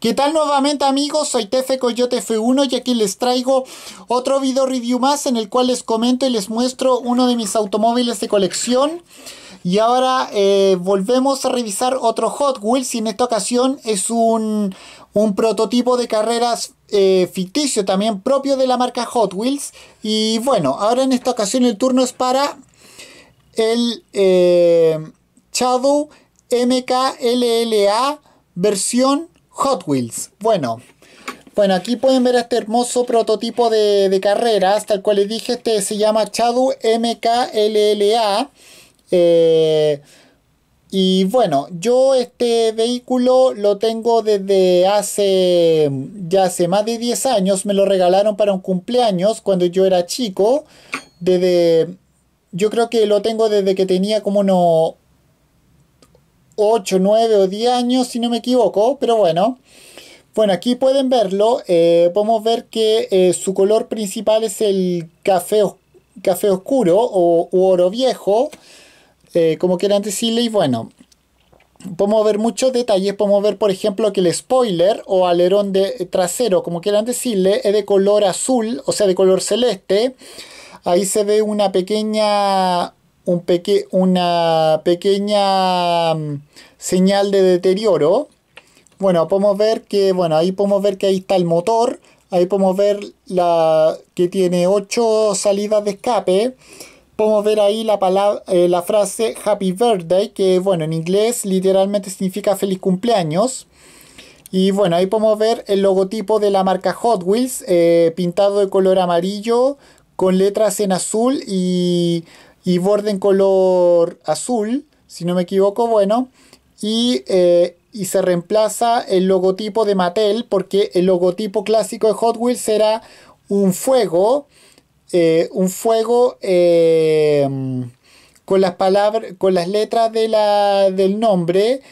¿Qué tal nuevamente amigos? Soy Tefe Coyote F1 y aquí les traigo otro video review más en el cual les comento y les muestro uno de mis automóviles de colección. Y ahora eh, volvemos a revisar otro Hot Wheels y en esta ocasión es un, prototipo de carreras eh, ficticio también propio de la marca Hot Wheels. Y bueno, ahora en esta ocasión el turno es para el eh, Shadow MKLLA versión Hot Wheels. Bueno, bueno, aquí pueden ver este hermoso prototipo de, carrera, hasta tal cual les dije, este se llama Chadu MKLLA. Eh, y bueno, yo este vehículo lo tengo desde hace, ya hace más de 10 años, me lo regalaron para un cumpleaños cuando yo era chico, desde, yo creo que lo tengo desde que tenía como unos 8, 9 o 10 años, si no me equivoco, pero bueno. Bueno, aquí pueden verlo, eh, podemos ver que eh, su color principal es el café, café oscuro o oro viejo, eh, como quieran decirle, y bueno, podemos ver muchos detalles, podemos ver por ejemplo que el spoiler o alerón de trasero, como quieran decirle, es de color azul, o sea de color celeste, ahí se ve una pequeña un una pequeña mm, señal de deterioro. Bueno, podemos ver que, bueno, ahí podemos ver que ahí está el motor. Ahí podemos ver la, que tiene ocho salidas de escape. Podemos ver ahí la, palabra, eh, la frase Happy Birthday, que bueno, en inglés literalmente significa feliz cumpleaños. Y bueno, ahí podemos ver el logotipo de la marca Hot Wheels, eh, pintado de color amarillo, con letras en azul y y borde en color azul, si no me equivoco, bueno, eh, y, se reemplaza el logotipo de Mattel porque el logotipo clásico de Hot Wheels era un fuego, eh, un fuego eh, con las palabras, con las letras de la, del nombre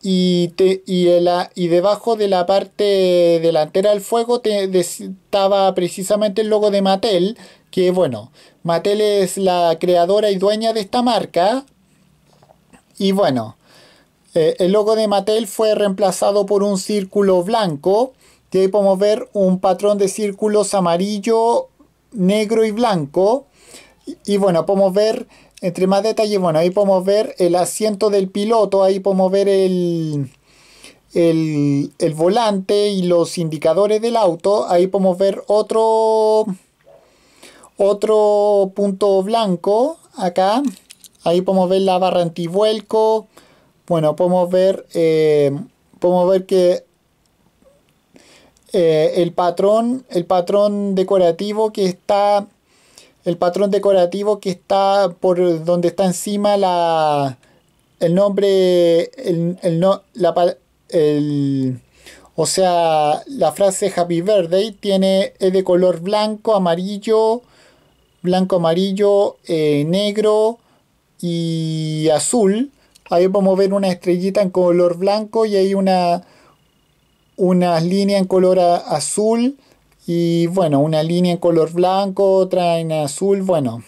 y, y, debajo de la parte delantera del fuego estaba precisamente el logo de Mattel, que bueno, Mattel es la creadora y dueña de esta marca. Y bueno, eh, el logo de Mattel fue reemplazado por un círculo blanco. Y ahí podemos ver un patrón de círculos amarillo, negro y blanco. Y, bueno, podemos ver, entre más detalle, bueno, ahí podemos ver el asiento del piloto, ahí podemos ver el, el volante y los indicadores del auto. Ahí podemos ver otro otro punto blanco acá, ahí podemos ver la barra antivuelco. Bueno, podemos ver, eh, podemos ver que eh, el, patrón, el patrón decorativo que está el patrón decorativo que está por donde está encima la el nombre la, el, o sea la frase happy birthday tiene es de color blanco amarillo blanco, amarillo, eh, negro y azul. Ahí vamos ver una estrellita en color blanco y hay una, una línea en color azul y bueno, una línea en color blanco, otra en azul, bueno.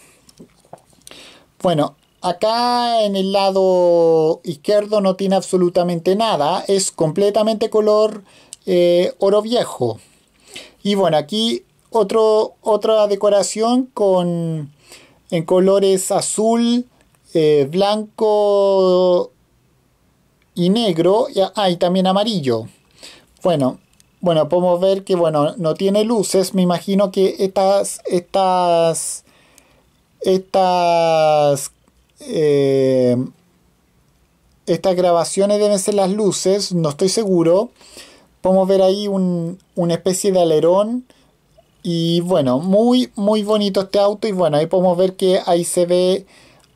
Bueno, acá en el lado izquierdo no tiene absolutamente nada, es completamente color eh, oro viejo. Y bueno, aquí otro, otra decoración con, en colores azul, eh, blanco y negro. Y, ah, y también amarillo. Bueno, bueno, podemos ver que bueno, no tiene luces. Me imagino que estas, estas, estas, eh, estas grabaciones deben ser las luces. No estoy seguro. Podemos ver ahí una especie de alerón y bueno, muy, muy bonito este auto. Y bueno, ahí podemos ver que ahí se ve,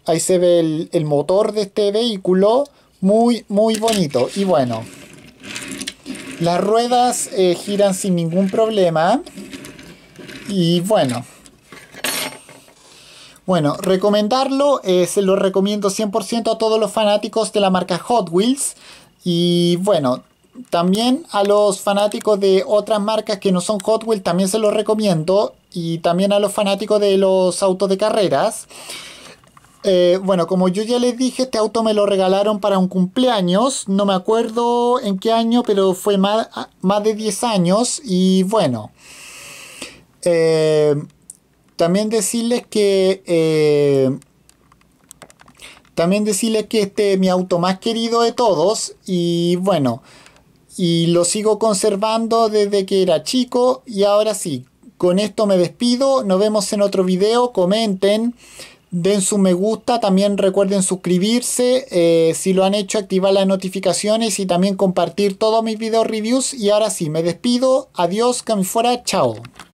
ahí se ve el, motor de este vehículo. Muy, muy bonito. Y bueno, las ruedas eh, giran sin ningún problema. Y bueno. Bueno, recomendarlo, eh, se lo recomiendo 100% a todos los fanáticos de la marca Hot Wheels. Y bueno, también a los fanáticos de otras marcas que no son Hot Wheels también se los recomiendo. Y también a los fanáticos de los autos de carreras. Eh, bueno, como yo ya les dije, este auto me lo regalaron para un cumpleaños. No me acuerdo en qué año, pero fue más, más de 10 años. Y bueno. Eh, también decirles que. Eh, también decirles que este es mi auto más querido de todos. Y bueno y lo sigo conservando desde que era chico y ahora sí, con esto me despido, nos vemos en otro video, comenten, den su me gusta, también recuerden suscribirse, eh, si lo han hecho activar las notificaciones y también compartir todos mis video reviews y ahora sí, me despido, adiós, que me fuera, chao.